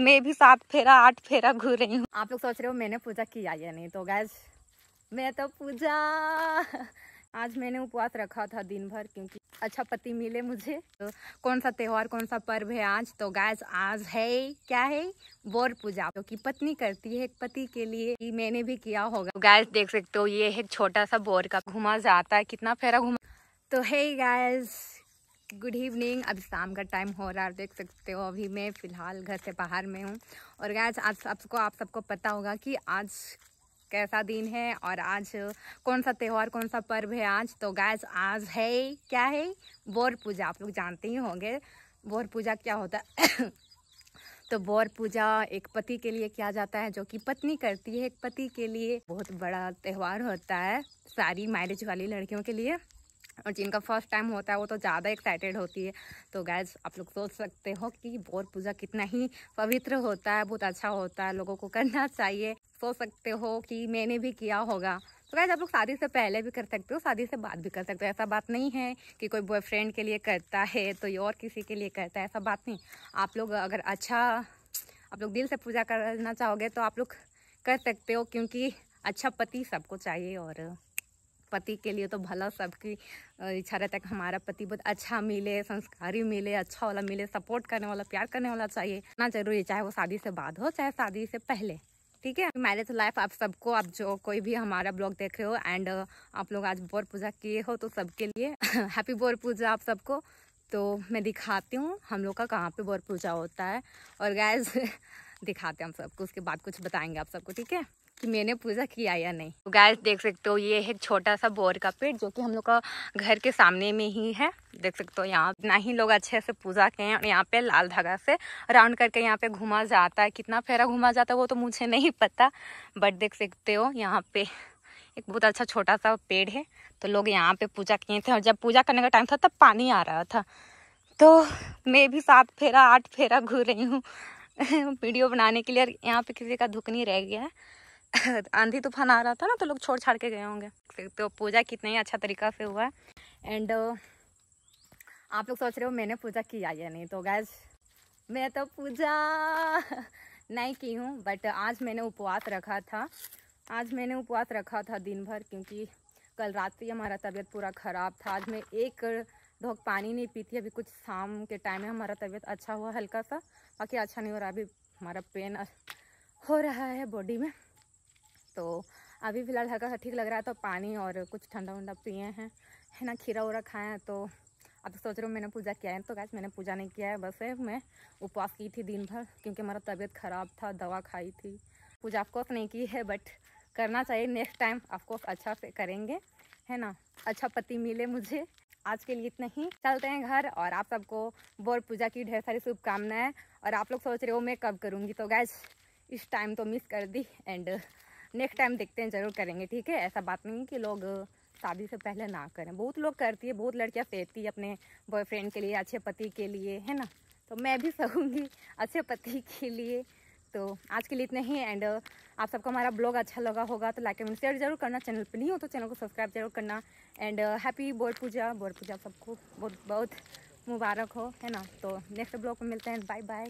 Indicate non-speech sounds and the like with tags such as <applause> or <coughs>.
मैं भी सात फेरा आठ फेरा घूर रही हूँ आप लोग सोच रहे हो मैंने पूजा किया या नहीं तो गैस मैं तो पूजा आज मैंने उपवास रखा था दिन भर क्योंकि अच्छा पति मिले मुझे तो कौन सा त्यौहार कौन सा पर्व है आज तो गैस आज है क्या है बोर पूजा क्योंकि तो पत्नी करती है पति के लिए कि मैंने भी किया होगा तो गैस देख सकते हो ये है छोटा सा बोर का घुमा जाता है कितना फेरा घुमा तो है गैस गुड इवनिंग अब शाम का टाइम हो रहा है देख सकते हो अभी मैं फ़िलहाल घर से बाहर में हूँ और गैज आज सबको आप सबको पता होगा कि आज कैसा दिन है और आज कौन सा त्यौहार कौन सा पर्व है आज तो गैज आज है क्या है बोर पूजा आप लोग जानते ही होंगे बोर पूजा क्या होता है <coughs> तो बोर पूजा एक पति के लिए किया जाता है जो कि पत्नी करती है एक पति के लिए बहुत बड़ा त्यौहार होता है सारी मैरिज वाली लड़कियों के लिए और जिनका फर्स्ट टाइम होता है वो तो ज़्यादा एक्साइटेड होती है तो गैज आप लोग सोच सकते हो कि बोर पूजा कितना ही पवित्र होता है बहुत अच्छा होता है लोगों को करना चाहिए सोच सकते हो कि मैंने भी किया होगा तो गैज आप लोग शादी से पहले भी कर सकते हो शादी से बाद भी कर सकते हो ऐसा बात नहीं है कि कोई बॉयफ्रेंड के लिए करता है तो और किसी के लिए करता है ऐसा बात नहीं आप लोग अगर अच्छा आप लोग दिल से पूजा करना चाहोगे तो आप लोग कर सकते हो क्योंकि अच्छा पति सबको चाहिए और पति के लिए तो भला सबकी इच्छा रहता है कि हमारा पति बहुत अच्छा मिले संस्कारी मिले अच्छा वाला मिले सपोर्ट करने वाला प्यार करने वाला चाहिए ना जरूरी चाहे वो शादी से बाद हो चाहे शादी से पहले ठीक है मैरिज लाइफ आप सबको आप जो कोई भी हमारा ब्लॉग देख रहे हो एंड आप लोग आज बोर पूजा किए हो तो सबके लिए हैप्पी <laughs> बोर पूजा आप सबको तो मैं दिखाती हूँ हम लोग का कहाँ पे बोर पूजा होता है और गैस <laughs> दिखाते हैं हम सबको उसके बाद कुछ बताएंगे आप सबको ठीक है कि मैंने पूजा किया या नहीं तो गैस देख सकते हो ये है छोटा सा बोर का पेड़ जो कि हम लोग का घर के सामने में ही है देख सकते हो यहाँ ना ही लोग अच्छे से पूजा किए हैं और यहाँ पे लाल धागा से राउंड करके यहाँ पे घुमा जाता है कितना फेरा घुमा जाता है वो तो मुझे नहीं पता बट देख सकते हो यहाँ पे एक बहुत अच्छा छोटा सा पेड़ है तो लोग यहाँ पे पूजा किए थे और जब पूजा करने का टाइम था तब पानी आ रहा था तो मैं भी सात फेरा आठ फेरा घूर रही हूँ <laughs> वीडियो बनाने के लिए यहाँ पे किसी का दुख नहीं रह गया है <laughs> आंधी तूफान आ रहा था ना तो लोग छोड़ छाड़ के गए होंगे फिर तो पूजा कितने ही अच्छा तरीका से हुआ एंड आप लोग सोच रहे हो मैंने पूजा किया या नहीं तो गैज मैं तो पूजा <laughs> नहीं की हूँ बट आज मैंने उपवास रखा था आज मैंने उपवास रखा था दिन भर क्योंकि कल रात से हमारा तबीयत पूरा ख़राब था आज मैं एक ढोक पानी नहीं पी थी अभी कुछ शाम के टाइम में हमारा तबीयत अच्छा हुआ हल्का सा बाकी अच्छा नहीं हो रहा अभी हमारा पेन हो रहा है बॉडी में तो अभी फ़िलहाल हल्का सा ठीक लग रहा है तो पानी और कुछ ठंडा वंडा पिए हैं है ना खीरा उरा खाए हैं तो अब तो सोच रहे हो मैंने पूजा किया है तो गैस मैंने पूजा नहीं किया है बस है मैं उपवास की थी दिन भर क्योंकि मेरा तबीयत ख़राब था दवा खाई थी पूजा ऑफकोर्स नहीं की है बट करना चाहिए नेक्स्ट टाइम ऑफकोर्स अच्छा से करेंगे है ना अच्छा पति मिले मुझे आज के लिए इतना ही चलते हैं घर और आप सबको बोर पूजा की ढेर सारी शुभकामनाएं और आप लोग सोच रहे हो मैं कब करूँगी तो गैस इस टाइम तो मिस कर दी एंड नेक्स्ट टाइम देखते हैं ज़रूर करेंगे ठीक है ऐसा बात नहीं है कि लोग शादी से पहले ना करें बहुत लोग करती है बहुत लड़कियाँ फेरती है अपने बॉयफ्रेंड के लिए अच्छे पति के लिए है ना तो मैं भी सहूँगी अच्छे पति के लिए तो आज के लिए इतने ही एंड uh, आप सबको हमारा ब्लॉग अच्छा लगा होगा तो लाइक एंड शेयर जरूर करना चैनल पर नहीं हो तो चैनल को सब्सक्राइब जरूर करना एंड हैप्पी बोर्ड पूजा बोर्ड पूजा सबको बहुत बहुत मुबारक हो है ना तो नेक्स्ट ब्लॉग में मिलते हैं बाय बाय